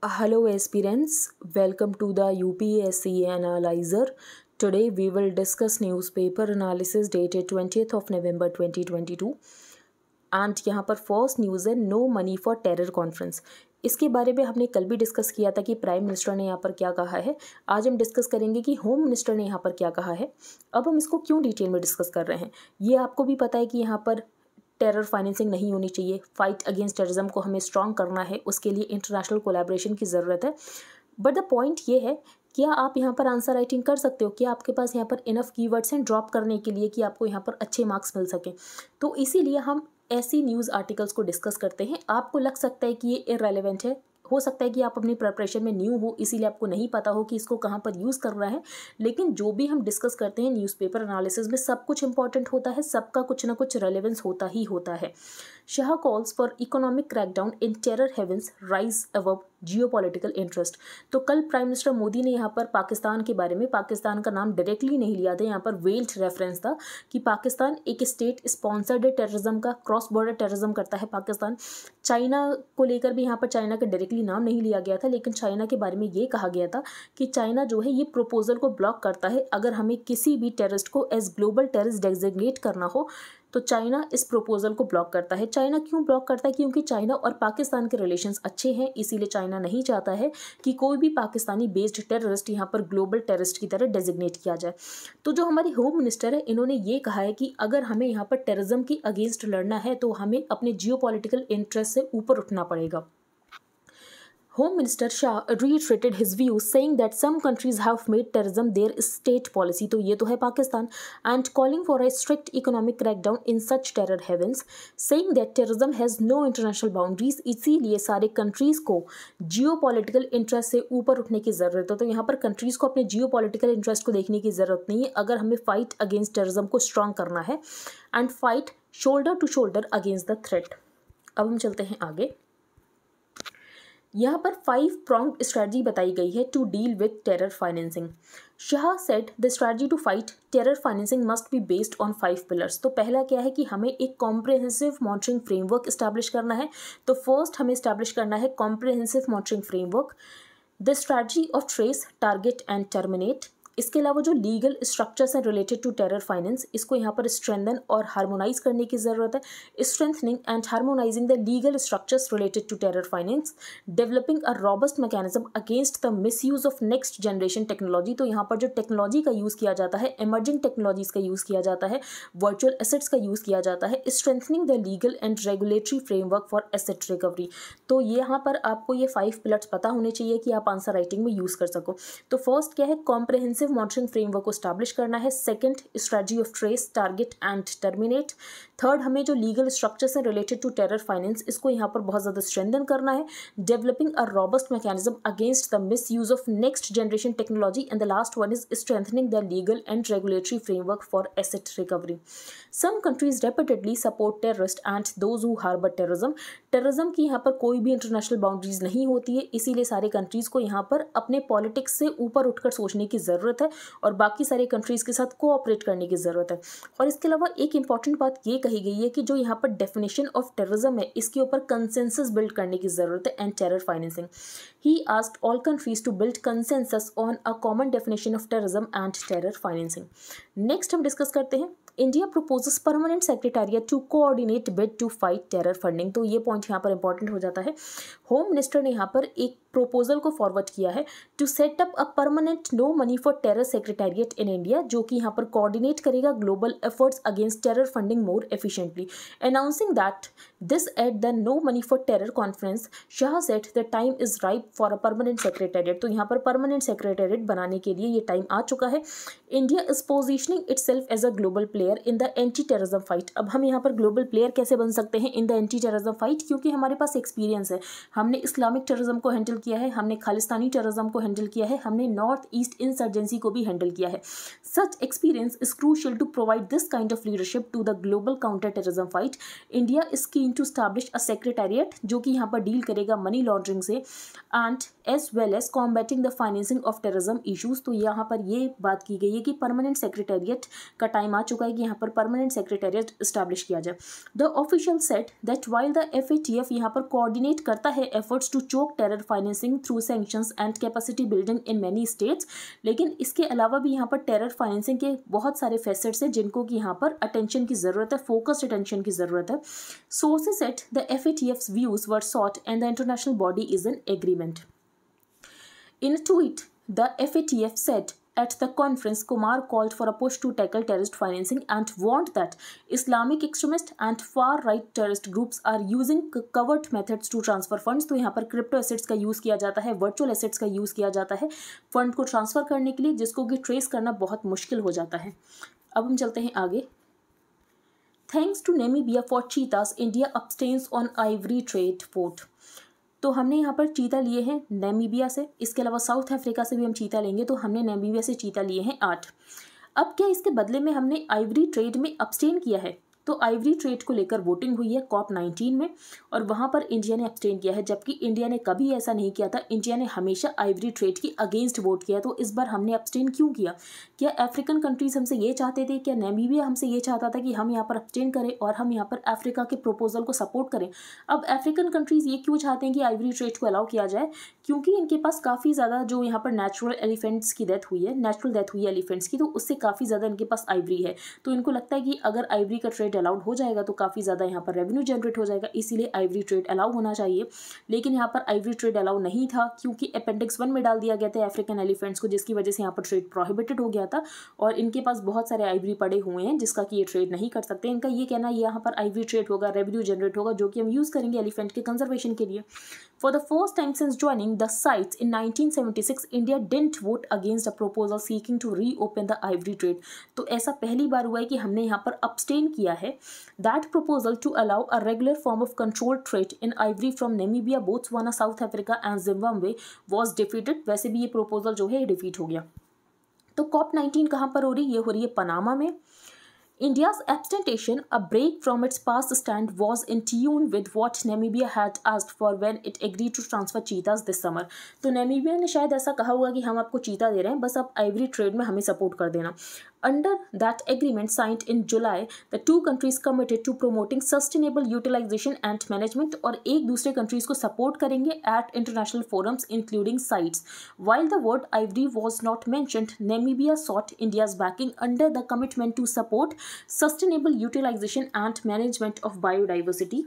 Hello aspirants, welcome to the UPSC Analyzer. Today we will discuss newspaper analysis dated 20th of November 2022. And यहाँ पर first news है no money for terror conference इसके बारे में हमने कल भी डिस्कस किया था कि प्राइम मिनिस्टर ने यहाँ पर क्या कहा है आज हम डिस्कस करेंगे कि होम मिनिस्टर ने यहाँ पर क्या कहा है अब हम इसको क्यों डिटेल में डिस्कस कर रहे हैं ये आपको भी पता है कि यहाँ पर टेरर फाइनेंसिंग नहीं होनी चाहिए फाइट अगेंस्ट टेररिज्म को हमें स्ट्रांग करना है उसके लिए इंटरनेशनल कोलेब्रेशन की ज़रूरत है बट द पॉइंट ये है क्या आप यहाँ पर आंसर राइटिंग कर सकते हो क्या आपके पास यहाँ पर इनफ कीवर्ड्स हैं ड्रॉप करने के लिए कि आपको यहाँ पर अच्छे मार्क्स मिल सकें तो इसीलिए हम ऐसी न्यूज़ आर्टिकल्स को डिस्कस करते हैं आपको लग सकता है कि ये इरेलीवेंट है हो सकता है कि आप अपनी प्रिपरेशन में न्यू हो इसीलिए आपको नहीं पता हो कि इसको कहाँ पर यूज़ कर रहा है लेकिन जो भी हम डिस्कस करते हैं न्यूज़पेपर एनालिसिस में सब कुछ इंपॉर्टेंट होता है सबका कुछ ना कुछ रेलिवेंस होता ही होता है Shah calls for economic crackdown in terror havens rise above geo interest तो कल प्राइम मिनिस्टर मोदी ने यहाँ पर पाकिस्तान के बारे में पाकिस्तान का नाम डायरेक्टली नहीं लिया था यहाँ पर वेल्थ रेफरेंस था कि पाकिस्तान एक स्टेट स्पॉन्सर्ड है टेररिज्म का क्रॉस बॉर्डर टेररिज्म करता है पाकिस्तान चाइना को लेकर भी यहाँ पर चाइना का डायरेक्टली नाम नहीं लिया गया था लेकिन चाइना के बारे में ये कहा गया था कि चाइना जो है ये प्रपोजल को ब्लॉक करता है अगर हमें किसी भी टेररिस्ट को एज ग्लोबल टेररिस्ट डेजिग्नेट करना हो तो चाइना इस प्रपोज़ल को ब्लॉक करता है चाइना क्यों ब्लॉक करता है क्योंकि चाइना और पाकिस्तान के रिलेशन अच्छे हैं इसीलिए चाइना नहीं चाहता है कि कोई भी पाकिस्तानी बेस्ड टेररिस्ट यहाँ पर ग्लोबल टेररिस्ट की तरह डेजिग्नेट किया जाए तो जो हमारे होम मिनिस्टर है इन्होंने ये कहा है कि अगर हमें यहाँ पर टेररिज्म के अगेंस्ट लड़ना है तो हमें अपने जियो इंटरेस्ट से ऊपर उठना पड़ेगा Home Minister Shah reiterated his view, saying that some countries have made terrorism their state policy. तो ये तो है Pakistan and calling for a strict economic crackdown in such terror havens, saying that terrorism has no international boundaries. इसीलिए सारे countries को geopolitical interest से ऊपर उठने की ज़रूरत है तो यहाँ पर countries को अपने geopolitical interest को देखने की ज़रूरत नहीं है अगर हमें fight against terrorism को strong करना है and fight shoulder to shoulder against the threat. अब हम चलते हैं आगे यहाँ पर फाइव प्रॉन्ग स्ट्रैटी बताई गई है to deal with terror financing Shah said the strategy to fight terror financing must be based on five pillars तो पहला क्या है कि हमें एक कॉम्प्रिहेंसिव मॉनिटरिंग फ्रेमवर्क इस्टेब्लिश करना है तो फर्स्ट हमें इस्टेब्लिश करना है comprehensive monitoring framework the strategy of trace target and terminate इसके अलावा जो लीगल स्ट्रक्चर्स हैं रिलेटेड टू टेरर फाइनेंस इसको यहाँ पर स्ट्रेंथन और हारमोनाइज करने की ज़रूरत है strengthening and harmonising the legal structures related to terror finance developing a robust mechanism against the misuse of next generation technology तो यहाँ पर जो टेक्नोलॉजी का यूज़ किया जाता है इमर्जिंग टेक्नोलॉजीज़ का यूज़ किया जाता है वर्चुअल एसेट्स का यूज़ किया जाता है strengthening the legal and regulatory framework for asset recovery तो यहाँ पर आपको ये फाइव पिलर्स पता होने चाहिए कि आप आंसर राइटिंग में यूज़ कर सको तो फर्स्ट क्या है कॉम्प्रहेंसिव एक्सटेंसिव मॉनिटरिंग फ्रेमवर्क को स्टैब्लिश करना है second strategy of trace target and terminate third हमें जो लीगल स्ट्रक्चर्स हैं रिलेटेड टू टेरर फाइनेंस इसको यहाँ पर बहुत ज़्यादा स्ट्रेंदन करना है developing a robust mechanism against the misuse of next generation technology and the last one is strengthening the legal and regulatory framework for asset recovery some countries repeatedly support terrorist and those who harbour terrorism terrorism की यहाँ पर कोई भी international boundaries नहीं होती है इसीलिए सारे कंट्रीज़ को यहाँ पर अपने पॉलिटिक्स से ऊपर उठकर सोचने की ज़रूरत ज़रूरत है और बाकी सारे कंट्रीज़ के साथ कोऑपरेट करने की ज़रूरत है और इसके अलावा एक इंपॉर्टेंट बात ये कही गई है कि जो यहाँ पर डेफिनेशन ऑफ टेररिज्म है इसके ऊपर कंसेंसस बिल्ड करने की ज़रूरत है and terror financing he asked all countries to build consensus on a common definition of terrorism and terror financing next हम डिस्कस करते हैं India proposes permanent secretariat to coordinate bid to fight terror funding तो ये point यहाँ पर important हो जाता है होम मिनिस्टर ने यहाँ पर एक प्रोपोजल को फॉरवर्ड किया है to set up a permanent no money for terror secretariat in India जो कि यहाँ पर कोऑर्डिनेट करेगा global efforts against terror funding more efficiently announcing that this at the no money for terror conference Shah said the time is ripe for a permanent secretariat तो यहाँ पर permanent secretariat बनाने के लिए ये टाइम आ चुका है India is positioning itself as a global player in the anti terrorism fight अब हम यहाँ पर ग्लोबल प्लेयर कैसे बन सकते हैं in the anti terrorism fight क्योंकि हमारे पास एक्सपीरियंस है हमने इस्लामिक टेररिज्म को हैंडल किया किया है हमने खालिस्तानी टेररिज्म को हैंडल किया है हमने नॉर्थ ईस्ट इंसर्जेंसी को भी हैंडल किया है such experience is crucial to provide this kind of leadership to the global counter terrorism fight India is keen to establish a secretariat जो कि यहाँ पर डील करेगा मनी लॉन्ड्रिंग से and as well as combating the financing of terrorism issues तो यहाँ पर ये बात की गई है कि परमानेंट सेक्रेटेरिएट का टाइम आ चुका है कि यहाँ पर परमानेंट सेक्रेटेरिएट इस्टेब्लिश किया जाए the official said that while the F A T F यहाँ पर कोऑर्डिनेट करता है efforts to choke terror finance financing through sanctions and capacity building in many states लेकिन इसके अलावा भी यहाँ पर टेरर फाइनेंसिंग के बहुत सारे फैसेट्स हैं जिनको कि यहाँ पर अटेंशन की ज़रूरत है फोकस्ड अटेंशन की ज़रूरत है sources at the F A T F views were sought and the international body is in agreement in to it the F A T F said At the conference, Kumar called for a push to tackle terrorist financing and warned that Islamic extremist and far-right terrorist groups are using covert methods to transfer funds. to yahan par crypto assets ka use kiya jata hai virtual assets ka use kiya jata hai fund ko transfer karne ke liye jisko ki trace karna bahut mushkil ho jata hai ab hum chalte hain aage Thanks to Namibia for cheetahs, India abstains on ivory trade vote. तो हमने यहाँ पर चीता लिए हैं Namibia से इसके अलावा साउथ अफ्रीका से भी हम चीता लेंगे तो हमने नेमीबिया से चीता लिए हैं आठ अब क्या इसके बदले में हमने आइवरी ट्रेड में अपस्टेन किया है तो आइवरी ट्रेड को लेकर वोटिंग हुई है कॉप नाइनटीन में और वहाँ पर इंडिया ने एक्सटेन किया है जबकि इंडिया ने कभी ऐसा नहीं किया था इंडिया ने हमेशा आइवरी ट्रेड की अगेंस्ट वोट किया तो इस बार हमने एक्सटेन क्यों किया क्या अफ्रीकन कंट्रीज हमसे ये चाहते थे क्या नेमीबिया हमसे ये चाहता था कि हम यहाँ पर एक्सटेन करें और हम यहाँ पर अफ्रीका के प्रपोजल को सपोर्ट करें अब अफ्रीकन कंट्रीज़ ये क्यों चाहते हैं कि आइवरी ट्रेड को अलाउ किया जाए क्योंकि इनके पास काफ़ी ज़्यादा जो यहाँ पर नेचुरल एलिफेंट्स की डेथ हुई है नेचुरल डेथ हुई है एलिफेंट्स की तो उससे काफ़ी ज़्यादा इनके पास आइवरी है तो इनको लगता है कि अगर आइवरी का ट्रेड अलाउड हो जाएगा तो काफ़ी ज़्यादा यहाँ पर रेवेन्यू जनरेट हो जाएगा इसीलिए आइवरी ट्रेड अलाउ होना चाहिए लेकिन यहाँ पर आइवरी ट्रेड अलाउ नहीं था क्योंकि अपेंडिक्स वन में डाल दिया गया था अफ्रीकन एलिफेंट्स को जिसकी वजह से यहाँ पर ट्रेड प्रोहिबिटेड हो गया था और इनके पास बहुत सारे आइवरी पड़े हुए हैं जिसका कि ये ट्रेड नहीं कर सकते इनका ये कहना यहाँ पर आइवरी ट्रेड होगा रेवेन्यू जनरेट होगा जो कि हम यूज़ करेंगे एलिफेंट के कंजर्वेशन के लिए for the first time since joining the sites, in 1976 India didn't vote against a proposal seeking to re the ivory trade तो ऐसा पहली बार हुआ है कि हमने यहाँ पर अपस्टेन किया है that proposal to allow a regular form of control trade in ivory from Namibia Botswana South Africa and Zimbabwe was defeated वैसे भी ये प्रोपोजल जो है डिफीट हो गया तो कॉप नाइन्टीन कहाँ पर हो रही है ये हो रही है पनामा में India's abstention, a break from its past stand, was in tune with what Namibia had asked for when it agreed to transfer cheetahs this summer. तो Namibia ने शायद ऐसा कहा होगा कि हम आपको चीता दे रहे हैं बस आप आइवरी ट्रेड में हमें सपोर्ट कर देना Under that agreement signed in July, the two countries committed to promoting sustainable utilization and management और एक दूसरे countries को support करेंगे at international forums including sites. While the word ivory was not mentioned, Namibia sought India's backing under the commitment to support sustainable utilization and management of biodiversity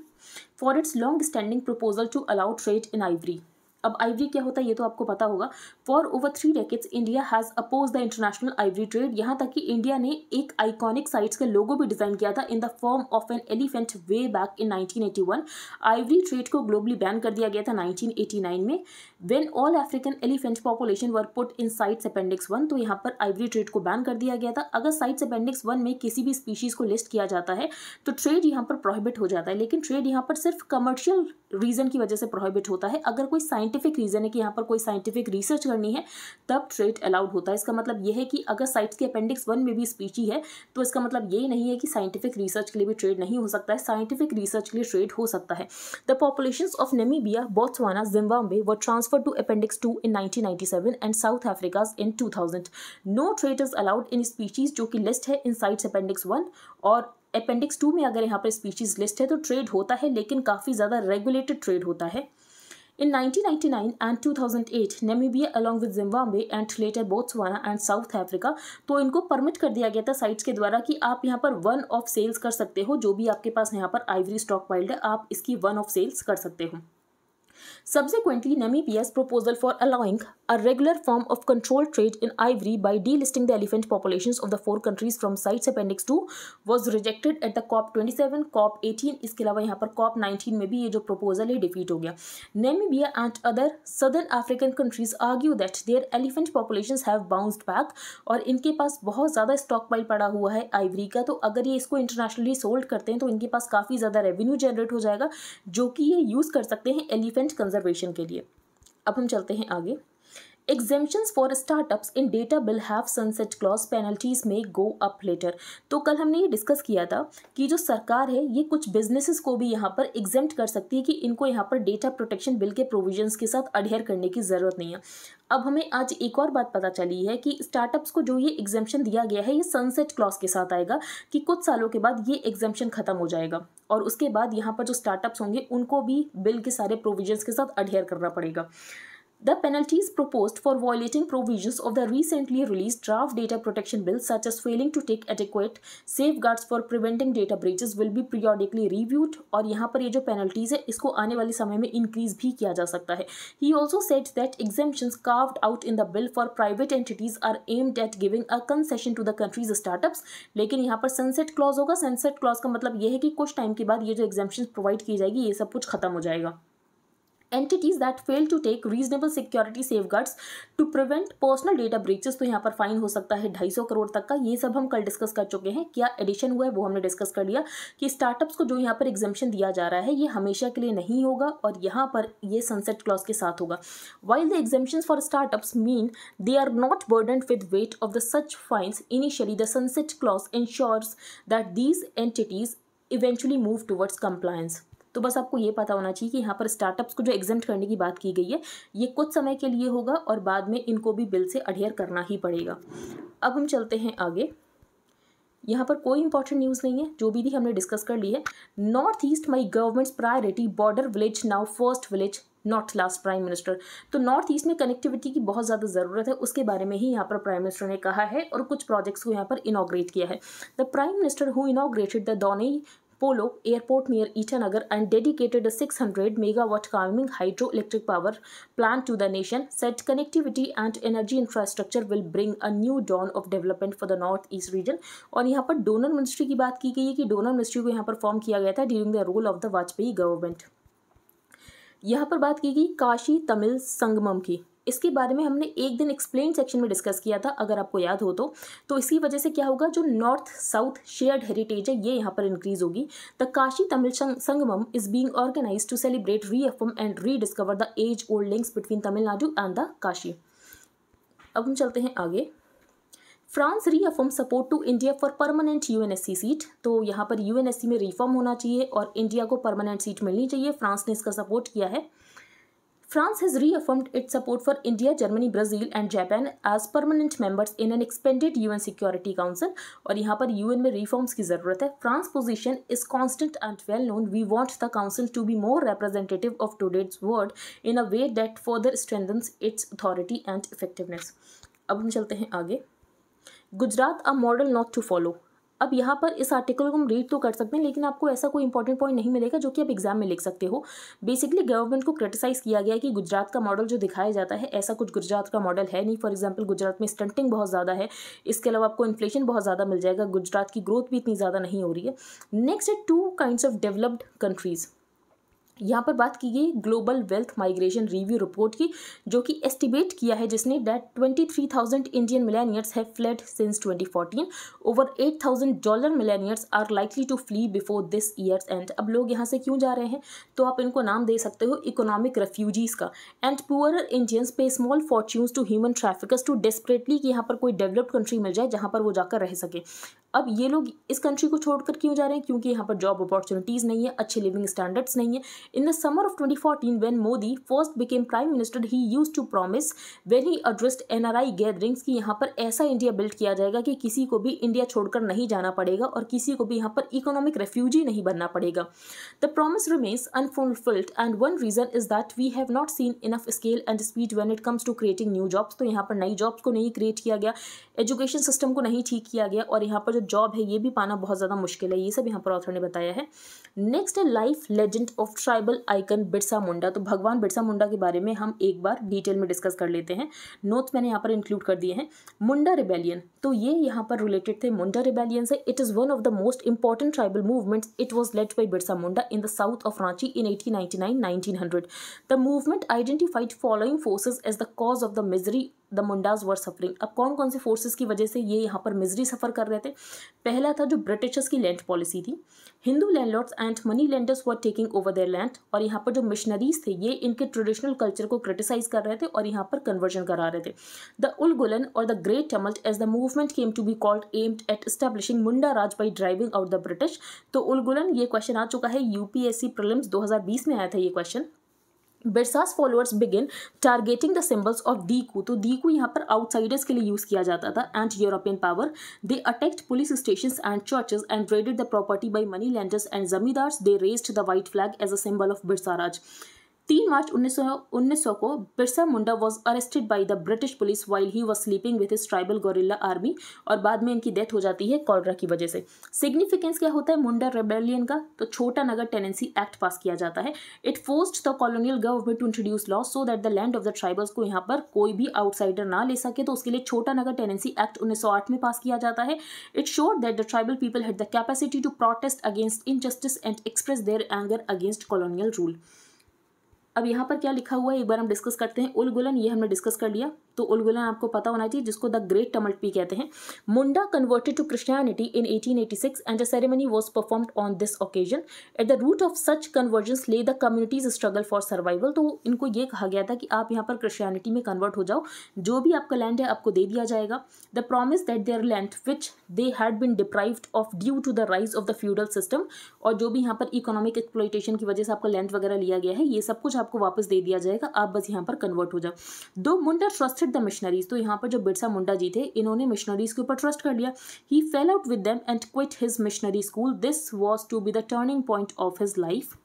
for its long-standing proposal to allow trade in ivory. अब ivory क्या होता है ये तो आपको पता होगा for over three decades India has oppose the international ivory trade यहाँ तक कि इंडिया ने एक आइकॉनिक साइट्स का लोगो भी डिज़ाइन किया था in the form of an elephant way back in 1981 ivory trade को ग्लोबली बैन कर दिया गया था 1989 में when all African elephant population were put in CITES appendix one तो यहाँ पर आइवरी ट्रेड को बैन कर दिया गया था अगर साइट्स अपेंडिक्स वन में किसी भी स्पीशीज़ को लिस्ट किया जाता है तो ट्रेड यहाँ पर प्रोहिबिट हो जाता है लेकिन ट्रेड यहाँ पर सिर्फ कमर्शियल रीज़न की वजह से प्रोहिबिट होता है अगर कोई साइंट साइंटिफिक रीज़न है कि यहाँ पर कोई साइंटिफिक रिसर्च करनी है तब ट्रेट अलाउड होता है इसका मतलब यह है कि अगर साइट्स के अपेंडिक्स वन में भी स्पीची है तो इसका मतलब ये नहीं है कि साइंटिफिक रिसर्च के लिए भी ट्रेड नहीं हो सकता है साइंटिफिक रिसर्च के लिए ट्रेड हो सकता है the population of Namibia Botswana Zimbabwe were transfer to appendix two in nineteen and South Africa's in two no trade is allowed in species जो कि लिस्ट है इन साइट्स अपेंडिक्स वन और appendix two में अगर यहाँ पर species list है तो ट्रेड होता है लेकिन काफ़ी ज़्यादा रेगुलेटेड ट्रेड होता है In 1999 and 2008, Namibia along with Zimbabwe and later Botswana and South Africa, तो इनको परमिट कर दिया गया था साइट्स के द्वारा कि आप यहाँ पर वन ऑफ सेल्स कर सकते हो जो भी आपके पास यहाँ पर आइवरी स्टॉक वाइल्ड है आप इसकी वन ऑफ सेल्स कर सकते हो Subsequently, Namibia's proposal for allowing a regular form of controlled trade in ivory by delisting the elephant populations of the four countries from sites Appendix 2 was rejected at the COP 27, COP 18, इसके अलावा यहाँ पर COP 19 में भी ये जो proposal है defeat हो गया. Namibia and other southern African countries argue that their elephant populations have bounced back और इनके पास बहुत ज़्यादा stockpile पड़ा हुआ है ivory का तो अगर ये इसको internationally sold करते हैं तो इनके पास काफ़ी ज़्यादा revenue generate हो जाएगा जो कि ये use कर सकते हैं elephant कंजर्वेशन के लिए अब हम चलते हैं आगे exemptions for startups in data bill have sunset clause penalties में गो अप लेटर तो कल हमने ये डिस्कस किया था कि जो सरकार है ये कुछ बिजनेसेस को भी यहाँ पर एग्जेम्प्ट कर सकती है कि इनको यहाँ पर डेटा प्रोटेक्शन बिल के प्रोविजंस के साथ अडेयर करने की ज़रूरत नहीं है अब हमें आज एक और बात पता चली है कि स्टार्टअप्स को जो ये एग्जेम्पन दिया गया है ये सनसेट क्लॉज के साथ आएगा कि कुछ सालों के बाद ये एग्जेम्पन ख़त्म हो जाएगा और उसके बाद यहाँ पर जो स्टार्टअप्स होंगे उनको भी बिल के सारे प्रोविजन के साथ अडेयर करना पड़ेगा The penalties proposed for violating provisions of the recently released draft data protection bill, such as failing to take adequate safeguards for preventing data breaches, will be periodically reviewed. और यहाँ पर ये जो penalties है इसको आने वाले समय में increase भी किया जा सकता है He also said that exemptions carved out in the bill for private entities are aimed at giving a concession to the country's startups. लेकिन यहाँ पर sunset clause होगा sunset clause का मतलब यह है कि कुछ time के बाद ये जो exemptions provide की जाएगी ये सब कुछ खत्म हो जाएगा entities that fail to take reasonable security safeguards to prevent personal data breaches तो यहाँ पर फाइन हो सकता है ढाई सौ करोड़ तक का ये सब हम कल डिस्कस कर चुके हैं क्या एडिशन हुआ है वो हमने डिस्कस कर लिया कि स्टार्टअप्स को जो यहाँ पर एग्जामेशन दिया जा रहा है ये हमेशा के लिए नहीं होगा और यहाँ पर ये सनसेट क्लॉज के साथ होगा while the exemption for startups mean they are not burden with weight of the such fines initially the sunset clause ensures that these entities eventually move towards compliance. तो बस आपको ये पता होना चाहिए कि यहाँ पर स्टार्टअप्स को जो एग्जेम्प्ट करने की बात की गई है ये कुछ समय के लिए होगा और बाद में इनको भी बिल से अडेयर करना ही पड़ेगा अब हम चलते हैं आगे यहाँ पर कोई इंपॉर्टेंट न्यूज़ नहीं है जो भी थी हमने डिस्कस कर ली है North East my government's priority border village now first village not last prime minister तो नॉर्थ ईस्ट में कनेक्टिविटी की बहुत ज़्यादा ज़रूरत है उसके बारे में ही यहाँ पर प्राइम मिनिस्टर ने कहा है और कुछ प्रोजेक्ट्स को यहाँ पर इनाग्रेट किया है the prime minister who inaugurated the Donyi Polo Airport near Itanagar and dedicated a 600 megawatt Kaviming hydroelectric power plant to the nation, said connectivity and energy infrastructure will bring a new dawn of development for the North East region. और यहाँ पर donor ministry की बात की गई है कि donor ministry को यहाँ पर फॉर्म किया गया था during the role of the Vajpayee government यहाँ पर बात की गई काशी तमिल संगमम की इसके बारे में हमने एक दिन एक्सप्लेन सेक्शन में डिस्कस किया था अगर आपको याद हो तो तो इसकी वजह से क्या होगा जो नॉर्थ साउथ शेयर्ड हेरिटेज है ये यहाँ पर इंक्रीज होगी the Kashi Tamil Sangamam is being organise to celebrate re and rediscover the age old links between Tamil Nadu and the Kashi अब हम चलते हैं आगे France reaffirm support to India for permanent U seat तो यहाँ पर यू में रिफॉर्म होना चाहिए और इंडिया को परमानेंट सीट मिलनी चाहिए फ्रांस ने इसका सपोर्ट किया है France has reaffirmed its support for India, Germany, Brazil and Japan as permanent members in an expanded UN Security Council और यहाँ पर UN में reforms की ज़रूरत है France position is constant and well known we want the council to be more representative of today's world in a way that further strengthens its authority and effectiveness अब हम चलते हैं आगे Gujarat a model not to follow अब यहाँ पर इस article को हम रीड तो कर सकते हैं लेकिन आपको ऐसा कोई इंपॉर्टेंट पॉइंट नहीं मिलेगा जो कि आप एग्जाम में लिख सकते हो बेसिकली गवर्नमेंट को क्रिटिसाइज किया गया कि गुजरात का मॉडल जो दिखाया जाता है ऐसा कुछ गुजरात का मॉडल है नहीं फॉर एग्जाम्पल गुजरात में स्टंटिंग बहुत ज़्यादा है इसके अलावा आपको इन्फ्लेशन बहुत ज़्यादा मिल जाएगा गुजरात की ग्रोथ भी इतनी ज़्यादा नहीं हो रही है नेक्स्ट है two kind of developed countries यहाँ पर बात की गई global wealth migration review report की जो कि एस्टिमेट किया है जिसने that twenty three thousand Indian millionaires have fled since twenty over eight thousand dollar millionaires are likely to flee before this years and अब लोग यहाँ से क्यों जा रहे हैं तो आप इनको नाम दे सकते हो इकोनॉमिक रेफ्यूजीज़ का and poor Indians pay small fortunes to human traffickers to desperately कि यहाँ पर कोई डेवलप्ड कंट्री मिल जाए जहाँ पर वो जाकर रह सके अब ये लोग इस कंट्री को छोड़कर क्यों जा रहे हैं क्योंकि यहाँ पर जॉब अपॉर्चुनिटीज़ नहीं है अच्छे लिविंग स्टैंडर्ड्स नहीं है in the summer of 2014 when Modi first became prime minister he use to promise when he addressed NRI gatherings कि यहाँ पर ऐसा इंडिया बिल्ड किया जाएगा कि किसी को भी इंडिया छोड़कर नहीं जाना पड़ेगा और किसी को भी यहाँ पर इकोनॉमिक रेफ्यूजी नहीं बनना पड़ेगा the promise remains unfulfilled and one reason is that we have not seen enough scale and speed when it comes to creating new jobs तो यहाँ पर नई जॉब्स को नहीं क्रिएट किया गया एजुकेशन सिस्टम को नहीं ठीक किया गया और यहाँ पर जो जॉब है ये भी पाना बहुत ज़्यादा मुश्किल है ये सब यहाँ पर ऑथर ने बताया है नेक्स्ट है life legend of tribal icon Birsa Munda तो भगवान बिरसा मुंडा के बारे में हम एक बार डिटेल में डिस्कस कर लेते हैं नोट्स मैंने यहाँ पर इंक्लूड कर दिए हैं मुंडा रिबेलियन तो ये यहाँ पर रिलेटेड थे मुंडा रिबेलियन से it is one of the most important tribal movements it was led by Birsa Munda in the south of Ranchi in eighteen 1900 the movement identified following forces as the cause of the misery the Mundas were suffering अब कौन कौन से forces की वजह से ये यहाँ पर मिजरी सफ़र कर रहे थे पहला था जो ब्रिटिशर्स की लैंड पॉलिसी थी Hindu landlords and money lenders were taking over their land और यहाँ पर जो मिशनरीज थे ये इनके ट्रेडिशनल कल्चर को क्रिटिसाइज कर रहे थे और यहाँ पर कन्वर्जन करा रहे थे द उल गुलन और the great tumult as the movement came to be called aimed at establishing Munda Raj by driving out the British तो उलगुलन ये क्वेश्चन आ चुका है यूपीएससी प्रिलिम्स 2020 में आया था ये question Birsa's followers begin targeting the symbols of diku तो दीकू यहाँ पर आउटसाइडर्स के लिए यूज़ किया जाता था and European power they attacked police station and churches and raided the property by money landers and zamindars they raised the white flag as a symbol of बिरसाराज तीन मार्च उन्नीस को Birsa Munda was arrested by the British police while he was sleeping with इस tribal gorilla army और बाद में इनकी death हो जाती है कॉलरा की वजह से सिग्निफिकेंस क्या होता है मुंडा रेबेलियन का तो छोटा नगर टेनेंसी एक्ट पास किया जाता है it forced the colonial government to introduce law so that the land of the tribals को यहाँ पर कोई भी आउटसाइडर ना ले सके तो उसके लिए छोटा नगर टेनेंसी एक्ट उन्नीस में पास किया जाता है it showed that the tribal people had the capacity to protest against injustice and express their anger against colonial rule अब यहाँ पर क्या लिखा हुआ है एक बार हम डिस्कस करते हैं उलगुलन ये हमने डिस्कस कर लिया तो उलगुलन आपको पता होना चाहिए जिसको द ग्रेट टमल्ट टमलपी कहते हैं Munda converted to Christianity in 1886 and the ceremony was performed on this occasion at the root of such convergence lay the community's struggle for survival तो इनको ये कहा गया था कि आप यहाँ पर क्रिश्चियनिटी में कन्वर्ट हो जाओ जो भी आपका लैंड है आपको दे दिया जाएगा the promise that their land which they had been deprived of due to the rise of the feudal system और जो भी यहाँ पर इकोनॉमिक एक्सप्लोइटेशन की वजह से आपका लैंड वगैरह लिया गया है ये सब कुछ आपको वापस दे दिया जाएगा आप बस यहाँ पर कन्वर्ट हो जाओ दो Munda trust trusted the missionaries तो यहाँ पर जो बिरसा मुंडा जी थे इन्होंने मिशनरीज के ऊपर ट्रस्ट कर लिया he fell out with them and quit his missionary school this was to be the turning point of his life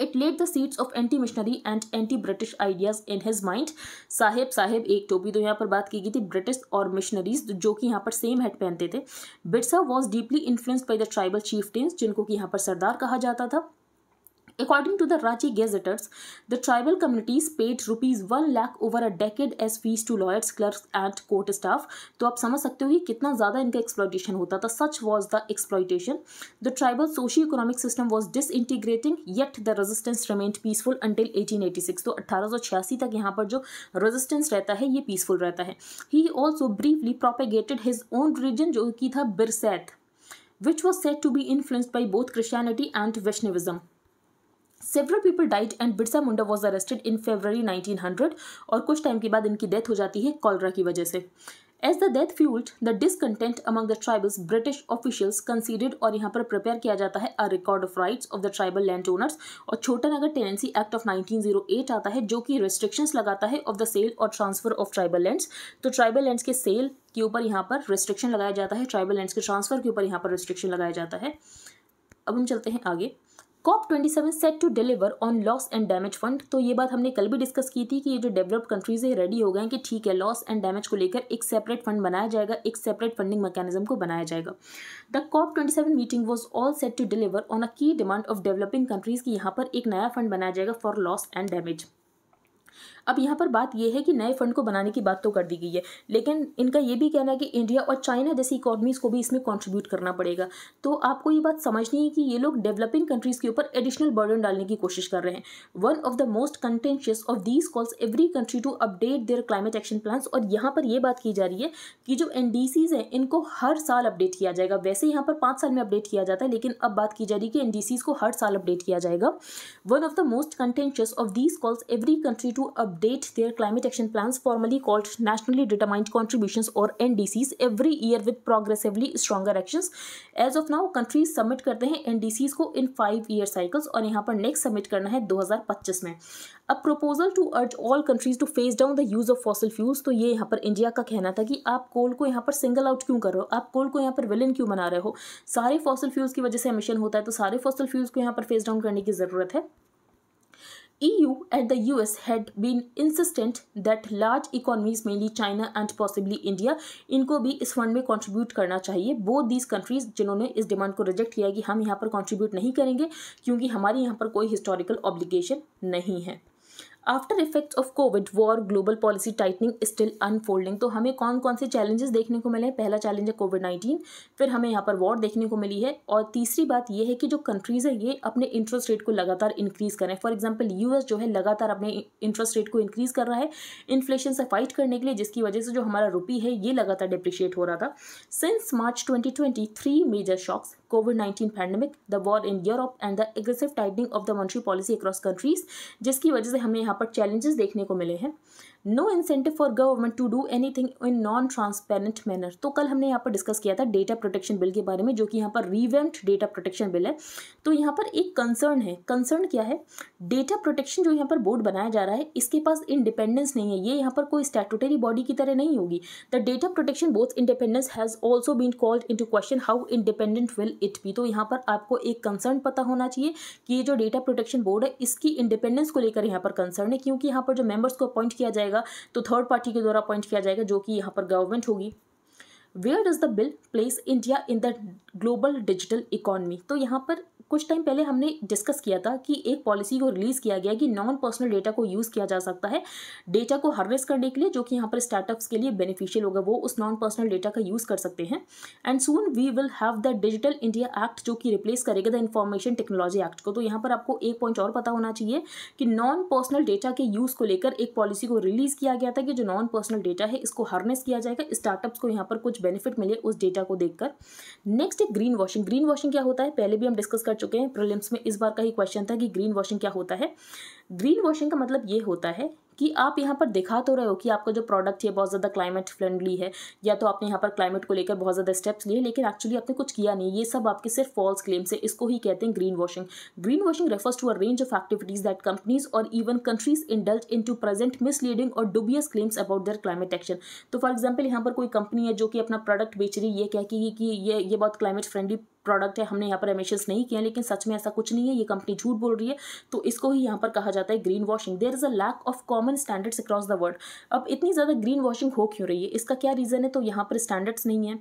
it laid the seeds of anti missionary and anti British ideas in his mind साहेब साहेब एक टोपी तो यहाँ पर बात की गई थी ब्रिटिश और मिशनरीज जो कि यहाँ पर सेम हेड पहनते थे Birsa was deeply influenced by the tribal chieftains जिनको कि यहाँ पर सरदार कहा जाता था According to the Ranchi Gazetteers, the tribal communities paid rupees one lakh over a decade as fees to lawyers clerk and court staff तो आप समझ सकते हो कि कितना ज़्यादा इनका एक्सप्लॉयटेशन होता था such was the exploitation the tribal socio economic system was disintegrating yet the resistance remained peaceful until 1886 तो 1886 तक यहाँ पर जो रेजिस्टेंस रहता है ये पीसफुल रहता है he also briefly propagated his own religion जो कि था Birsait which was said to be influenced by both Christianity and Vaishnavism several people died and Birsa Munda was arrested in February 1900 और कुछ टाइम के बाद इनकी डेथ हो जाती है कॉलरा की वजह से as the death fuelled the discontent among the tribals British officials conceded और यहाँ पर प्रिपेयर किया जाता है a record of rights of the tribal land owners और छोटा नगर टेनेंसी एक्ट ऑफ 1908 आता है जो कि रेस्ट्रिक्शंस लगाता है ऑफ द सेल और ट्रांसफर ऑफ ट्राइबल लैंड्स तो ट्राइबल लैंड्स के सेल के ऊपर यहाँ पर रेस्ट्रिक्शन लगाया जाता है ट्राइबल लैंड्स के ट्रांसफर के ऊपर यहाँ पर रेस्ट्रिक्शन लगाया जाता है अब हम चलते हैं आगे COP twenty seven set to deliver on loss and damage fund तो ये बात हमने कल भी डिस्कस की थी कि ये जो डेवलप्ड कंट्रीज है रेडी हो गए कि ठीक है लॉस एंड डैमेज को लेकर एक सेपरेट फंड बनाया जाएगा एक सेपरेट फंडिंग मैकेनिज्म को बनाया जाएगा the COP twenty seven meeting was all set to deliver on a key demand of developing countries की यहाँ पर एक नया फंड बनाया जाएगा फॉर लॉस एंड डैमेज अब यहाँ पर बात यह है कि नए फंड को बनाने की बात तो कर दी गई है लेकिन इनका यह भी कहना है कि इंडिया और चाइना जैसी इकोनॉमीज़ को भी इसमें कॉन्ट्रीब्यूट करना पड़ेगा तो आपको ये बात समझनी है कि ये लोग डेवलपिंग कंट्रीज़ के ऊपर एडिशनल बर्डन डालने की कोशिश कर रहे हैं one of the most contentious of these calls every country to update their climate action plan और यहाँ पर यह बात की जा रही है कि जो एन हैं इनको हर साल अपडेट किया जाएगा वैसे यहाँ पर पाँच साल में अपडेट किया जाता है लेकिन अब बात की जा रही है कि एन को हर साल अपडेट किया जाएगा one of the most contentious of these calls every country to to update their climate action plan formally called nationally determined contribution और N D Cs every year with progressively stronger action as of now countries submit करते हैं N D seize को in five year cycles और यहाँ पर next submit करना है दो हज़ार पच्चीस में a proposal to urge all countries to phase down the use of fossil fuels तो ये यहाँ पर इंडिया का कहना था कि आप कोल को यहाँ पर सिंगल आउट क्यों कर रहे हो आप कोल को यहाँ पर विलन क्यों बना रहे हो सारे फॉसल फ्यूज की वजह से एमिशन होता है तो सारे फॉसल फ्यूज को यहाँ पर फेस डाउन करने की ज़रूरत है EU and the US had been insistent that large economies mainly China and possibly India इनको भी इस फंड में कंट्रीब्यूट करना चाहिए बोथ दीज कंट्रीज जिन्होंने इस डिमांड को रिजेक्ट किया है कि हम यहाँ पर कंट्रीब्यूट नहीं करेंगे क्योंकि हमारी यहाँ पर कोई हिस्टोरिकल ऑब्लिगेशन नहीं है after effects of COVID war global policy tightening still unfolding तो हमें कौन कौन से चैलेंजेस देखने को मिले हैं पहला चैलेंज है कोविड नाइन्टीन फिर हमें यहाँ पर वॉर देखने को मिली है और तीसरी बात यह है कि जो कंट्रीज़ है ये अपने इंटरेस्ट रेट को लगातार इंक्रीज़ करें फॉर एग्जाम्पल यूएस जो है लगातार अपने इंटरेस्ट रेट को इंक्रीज़ कर रहा है इन्फ्लेशन से फाइट करने के लिए जिसकी वजह से जो हमारा रुपी है ये लगातार डिप्रिशिएट हो रहा था since March twenty twenty three major shocks COVID nineteen pandemic the war in Europe and the aggressive tightening of the monetary policy across countries जिसकी वजह से हमें यहाँ पर चैलेंजेस देखने को मिले हैं no incentive for government to do anything in non transparent manner तो कल हमने यहाँ पर डिस्कस किया था डेटा प्रोटेक्शन बिल के बारे में जो कि यहाँ पर रिवेंट डेटा प्रोटेक्शन बिल है तो यहाँ पर एक कंसर्न है कंसर्न क्या है डेटा प्रोटेक्शन जो यहाँ पर बोर्ड बनाया जा रहा है इसके पास इंडिपेंडेंस नहीं है ये यहाँ पर कोई स्टैटूटरी बॉडी की तरह नहीं होगी the data protection board's independence has also been called into question how independent will it be तो यहाँ पर आपको एक कंसर्न पता होना चाहिए कि ये जो डेटा प्रोटेक्शन बोर्ड है इसकी इंडिपेंडेंस को लेकर यहाँ पर कंसर्न है क्योंकि यहाँ पर जो मेम्बर्स को अपॉइंट किया जाएगा जाएगा तो थर्ड पार्टी के द्वारा अपॉइंट किया जाएगा जो कि यहाँ पर गवर्नमेंट होगी where does the bill place India in the global digital economy तो यहाँ पर कुछ टाइम पहले हमने डिस्कस किया था कि एक पॉलिसी को रिलीज़ किया गया कि नॉन पर्सनल डेटा को यूज़ किया जा सकता है डेटा को हार्वेस्ट करने के लिए जो कि यहाँ पर स्टार्टअप्स के लिए बेनिफिशियल होगा वो उस नॉन पर्सनल डेटा का यूज़ कर सकते हैं and soon we will have the Digital India Act जो कि रिप्लेस करेगा द इन्फॉर्मेशन टेक्नोलॉजी एक्ट को तो यहाँ पर आपको एक पॉइंट और पता होना चाहिए कि नॉन पर्सनल डेटा के यूज़ को लेकर एक पॉलिसी को रिलीज़ किया गया था कि जो नॉन पर्सनल डेटा है इसको हार्नेस किया जाएगा स्टार्टअप्स को यहाँ पर कुछ बेनिफिट मिले उस डेटा को देखकर नेक्स्ट है ग्रीन वॉशिंग ग्रीन वॉशिंग क्या होता है पहले भी हम डिस्कस कर चुके हैं प्रोलिम्स में इस बार का ही क्वेश्चन था कि ग्रीन वॉशिंग क्या होता है ग्रीन वॉशिंग का मतलब ये होता है कि आप यहाँ पर दिखा तो रहे हो कि आपका जो प्रोडक्ट है बहुत ज़्यादा क्लाइमेट फ्रेंडली है या तो आपने यहाँ पर क्लाइमेट को लेकर बहुत ज़्यादा स्टेप्स लिए लेकिन एक्चुअली आपने कुछ किया नहीं ये सब आपके सिर्फ फॉल्स क्लेम्स है इसको ही कहते हैं green washing green washing refers to a range of activities that companies और even countries indulge in to present misleading और dubious claims about their climate action तो फॉर एग्जाम्पल यहाँ पर कोई कंपनी है जो कि अपना प्रोडक्ट बेच रही है कह कि ये ये बहुत क्लाइमेट फ्रेंडली प्रोडक्ट है हमने यहाँ पर एमिशन नहीं किया लेकिन सच में ऐसा कुछ नहीं है ये कंपनी झूठ बोल रही है तो इसको ही यहाँ पर कहा जाता है green washing there is a lack of common standards across the world अब इतनी ज़्यादा ग्रीन वॉशिंग हो क्यों रही है इसका क्या रीज़न है तो यहाँ पर स्टैंडर्ड्स नहीं है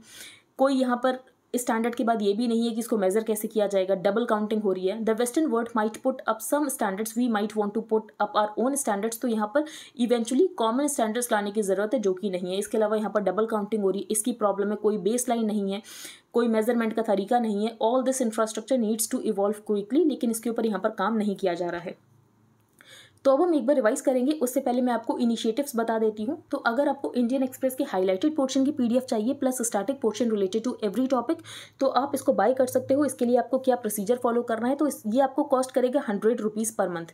कोई यहाँ पर इस स्टैंडर्ड के बाद ये भी नहीं है कि इसको मेजर कैसे किया जाएगा डबल काउंटिंग हो रही है the western world might put up some standards we might want to put up our own standards तो यहाँ पर इवेंचुअली कॉमन स्टैंडर्ड्स लाने की ज़रूरत है जो कि नहीं है इसके अलावा यहाँ पर डबल काउंटिंग हो रही है इसकी प्रॉब्लम है कोई बेस लाइन नहीं है कोई मेजरमेंट का तरीका नहीं है all this infrastructure needs to evolve quickly लेकिन इसके ऊपर यहाँ पर काम नहीं किया जा रहा है तो अब हम एक बार रिवाइज करेंगे उससे पहले मैं आपको इनिशिएटिव्स बता देती हूँ तो अगर आपको इंडियन एक्सप्रेस के हाईलाइटेड पोर्शन की पीडीएफ चाहिए plus static portion related to every topic तो आप इसको बाय कर सकते हो इसके लिए आपको क्या प्रोसीजर फॉलो करना है तो ये आपको कॉस्ट करेगा हंड्रेड रुपीज़ पर मंथ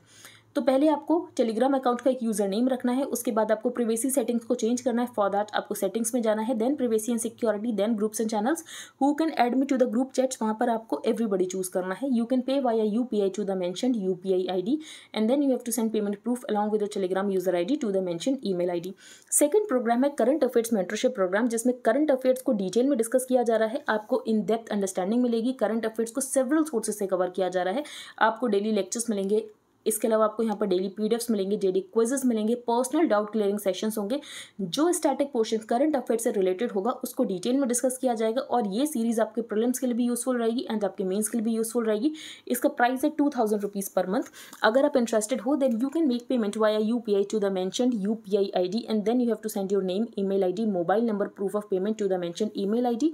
तो पहले आपको टेलीग्राम अकाउंट का एक यूज़र नेम रखना है उसके बाद आपको प्रिवेसी सेटिंग्स को चेंज करना है फॉर दैट आपको सेटिंग्स में जाना है then privacy and security then groups and channels who can add me to the group chats वहाँ पर आपको एवरीबडी चूज़ करना है you can pay via U P I to the mentioned U P I I D and then you have to send payment proof along with Telegram user I D to the mentioned email I D second programme है current affairs mentorship programme जिसमें current affairs को detail में discuss किया जा रहा है आपको in depth understanding मिलेगी करंट अफेयर्स को सेवरल सोर्सेज से कवर किया जा रहा है आपको डेली लेक्चर्स मिलेंगे इसके अलावा आपको यहाँ पर डेली पीडीएफ्स मिलेंगे डेली क्विजेस मिलेंगे पर्सनल डाउट क्लियरिंग सेशंस होंगे जो स्टैटिक पोर्शन करंट अफेयर से रिलेटेड होगा उसको डिटेल में डिस्कस किया जाएगा और ये सीरीज आपके प्रॉब्लम्स के लिए भी यूजफुल रहेगी एंड आपके मेंस के लिए भी यूजफुल रहेगी इसका प्राइस है two thousand rupees per month अगर आप इंटरेस्टेड हो then you can make payment via U I to the mentioned U P I I D and then you have to send your name email I D mobile number proof of payment to the mentioned email I D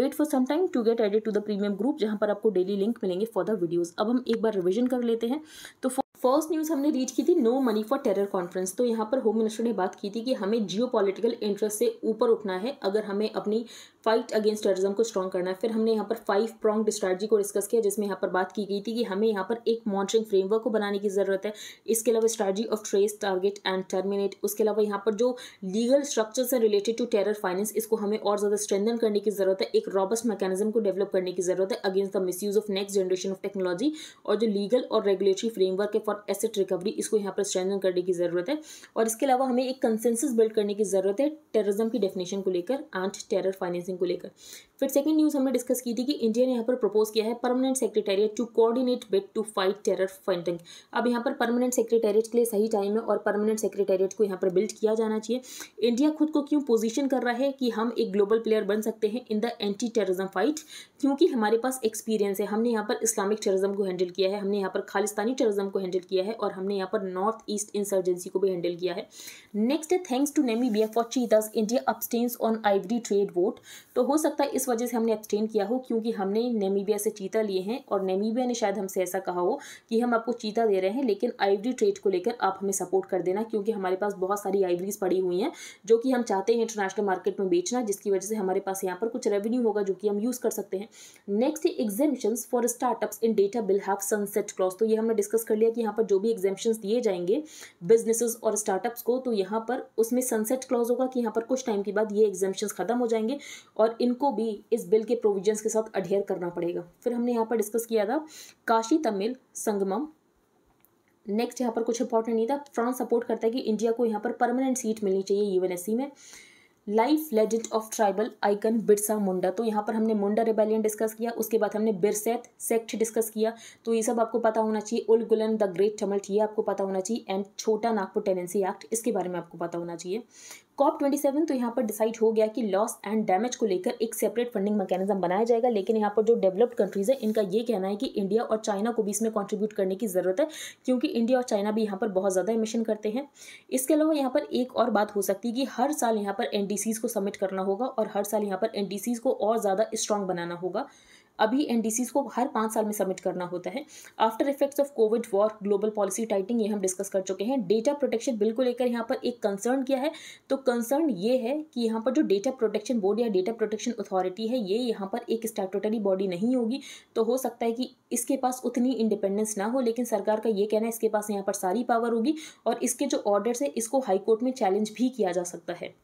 wait for some time to get added to the premium group जहाँ पर आपको daily link मिलेंगे for the videos अब हम एक बार revision कर लेते हैं तो फर्स्ट न्यूज़ हमने रीच की थी no money for terror conference तो यहाँ पर होम मिनिस्टर ने बात की थी कि हमें जियो पॉलिटिकल इंटरेस्ट से ऊपर उठना है अगर हमें अपनी फाइट अगेंस्ट टेररिज्म को स्ट्रॉन्ग करना है फिर हमने यहाँ पर फाइव प्रॉन्ग स्ट्रैटी को डिस्कस किया जिसमें यहाँ पर बात की गई थी कि हमें यहाँ पर एक मॉनिटरिंग फ्रेमवर्क को बनाने की ज़रूरत है इसके अलावा strategy of trace target and terminate उसके अलावा यहाँ पर जो लीगल स्ट्रक्चर से रिलेटेड टू टेरर फाइनेंस इसको हमें और ज़्यादा स्ट्रेंदन करने की ज़रूरत है एक रॉबस्ट मैकेनिज्म को डेवलप करने की ज़रूरत है against the misuse of next generation of technology और जो लीगल और रेगुलेटरी फ्रेमवर्क है फॉर एसेट रिकवरी इसको यहाँ पर स्ट्रेंथन करने की ज़रूरत है और इसके अलावा हमें एक कंसेंसस बिल्ड करने की ज़रूरत है टेररिज्म की डेफिनेशन को लेकर एंड टेरर फाइनेंसिंग को लेकर फिर सेकेंड न्यूज़ हमने डिस्कस की थी कि इंडिया ने यहाँ पर प्रपोज किया है परमानेंट सेक्रेटेरिएट टू कोऑर्डिनेट बेट टू फाइट टेरर फंडिंग अब यहाँ पर परमानेंट सेक्रेटेरिएट के लिए सही टाइम है और परमानेंट सेक्रेटेरिएट को यहाँ पर बिल्ड किया जाना चाहिए इंडिया खुद को क्यों पोजीशन कर रहा है कि हम एक ग्लोबल प्लेयर बन सकते हैं in the anti terrorism fight क्योंकि हमारे पास एक्सपीरियंस है हमने यहाँ पर इस्लामिक टेररिज्म को हैंडल किया है हमने यहाँ पर खालिस्तानी टेररिज्म को हैंडल हैंडल किया है और हमने यहाँ पर नॉर्थ ईस्ट इंसर्जेंसी को भी हैंडल किया है नेक्स्ट है थैंक्स टू नेमी Namibia for cheetahs India abstains on ivory trade vote तो हो सकता है इस वजह से हमने अपस्टेन किया हो क्योंकि हमने नेमीबिया से चीता लिए हैं और नेमीबिया ने शायद हमसे ऐसा कहा हो कि हम आपको चीता दे रहे हैं लेकिन आइवरी ट्रेड को लेकर आप हमें सपोर्ट कर देना क्योंकि हमारे पास बहुत सारी आइवरीज पड़ी हुई हैं जो कि हम चाहते हैं इंटरनेशनल मार्केट में बेचना जिसकी वजह से हमारे पास यहाँ पर कुछ रेवेन्यू होगा जो कि हम यूज़ कर सकते हैं next exemption for startups in data bill have sunset clause तो ये हमने डिस्कस कर लिया कि यहाँ पर जो भी एग्जेम्पन दिए जाएंगे बिजनेसेस और स्टार्टअप्स को तो यहाँ पर उसमें सनसेट क्लॉज होगा कि यहाँ पर कुछ टाइम के बाद ये एग्जामेशन खत्म हो जाएंगे और इनको भी इस बिल के प्रोविजंस के साथ अडेयर करना पड़ेगा फिर हमने यहाँ पर डिस्कस किया था काशी तमिल संगमम नेक्स्ट यहाँ पर कुछ इंपॉर्टेंट नहीं था फ्रांस सपोर्ट करता है कि इंडिया को यहाँ पर परमानेंट सीट मिलनी चाहिए यूएनएससी में life legend of tribal icon Birsa Munda तो यहाँ पर हमने मुंडा रिबेलियन डिस्कस किया उसके बाद हमने बिरसेत सेक्ट डिस्कस किया तो ये सब आपको पता होना चाहिए उल गुलन द ग्रेट टमल्ट ये आपको पता होना चाहिए एंड छोटा नागपुर टेनेंसी एक्ट इसके बारे में आपको पता होना चाहिए कॉप ट्वेंटी सेवन तो यहाँ पर डिसाइड हो गया कि लॉस एंड डैमेज को लेकर एक सेपरेट फंडिंग मैकेनिज्म बनाया जाएगा लेकिन यहाँ पर जो डेवलप्ड कंट्रीज़ है इनका ये कहना है कि इंडिया और चाइना को भी इसमें कॉन्ट्रीब्यूट करने की ज़रूरत है क्योंकि इंडिया और चाइना भी यहाँ पर बहुत ज़्यादा एमिशन करते हैं इसके अलावा यहाँ पर एक और बात हो सकती है कि हर साल यहाँ पर एन को सबमिट करना होगा और हर साल यहाँ पर एन को और ज़्यादा स्ट्रांग बनाना होगा अभी एन को हर पाँच साल में सबमिट करना होता है after effects of COVID war global policy tightening ये हम डिस्कस कर चुके हैं डेटा प्रोटेक्शन बिल को लेकर यहाँ पर एक कंसर्न किया है तो कंसर्न ये है कि यहाँ पर जो डेटा प्रोटेक्शन बोर्ड या डेटा प्रोटेक्शन अथॉरिटी है ये यहाँ पर एक स्टैटोटरी बॉडी नहीं होगी तो हो सकता है कि इसके पास उतनी इंडिपेंडेंस ना हो लेकिन सरकार का ये कहना है इसके पास यहाँ पर सारी पावर होगी और इसके जो ऑर्डर्स है इसको हाईकोर्ट में चैलेंज भी किया जा सकता है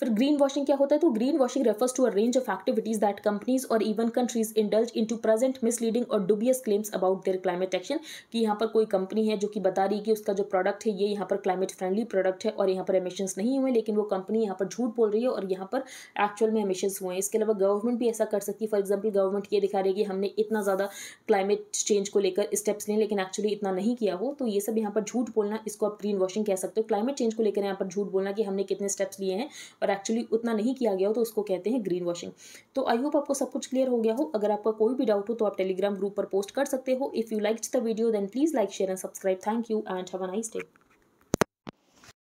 फिर ग्रीन वॉशिंग क्या होता है तो green washing refers to a range of activities that companies और even countries indulge in to present misleading और dubious claims about their climate action कि यहाँ पर कोई कंपनी है जो कि बता रही है कि उसका जो प्रोडक्ट है ये यहाँ पर क्लाइमेट फ्रेंडली प्रोडक्ट है और यहाँ पर एमिशन नहीं हुए लेकिन वो कंपनी यहाँ पर झूठ बोल रही है और यहाँ पर एक्चुअल में एमिशन हुए हैं इसके अलावा गवर्नमेंट भी ऐसा कर सकती है फॉर एग्जाम्पल गवर्नमेंट ये दिखा रही है कि हमने इतना ज़्यादा क्लाइमेट चेंज को लेकर स्टेप्स लें लेकिन एक्चुअली इतना नहीं किया हो तो ये सब यहाँ पर झूठ बोलना इसको आप ग्रीन वॉशिंग कह सकते हो क्लाइमेट चेंज को लेकर यहाँ पर झूठ बोलना कि हमने कितने स्टेप्स लिए हैं और एक्चुअली उतना नहीं किया गया हो तो उसको कहते हैं ग्रीन वॉशिंग तो आई होप आपको सब कुछ क्लियर हो गया हो अगर आपका कोई भी डाउट हो तो आप टेलीग्राम ग्रुप पर पोस्ट कर सकते हो if you like the video then please like share and subscribe thank you and have a nice day